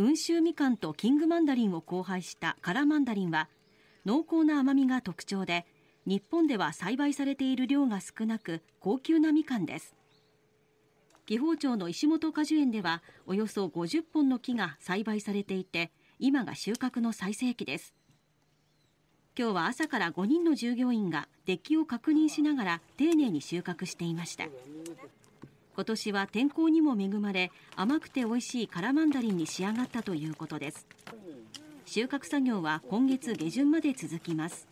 温州みかんとキングマンダリンを交配したカラマンダリンは濃厚な甘みが特徴で日本では栽培されている量が少なく高級なみかんです紀宝町の石本果樹園ではおよそ50本の木が栽培されていて今が収穫の最盛期です今日は朝から5人の従業員がデッキを確認しながら丁寧に収穫していました。今年は天候にも恵まれ甘くて美味しいカラマンダリンに仕上がったということです収穫作業は今月下旬まで続きます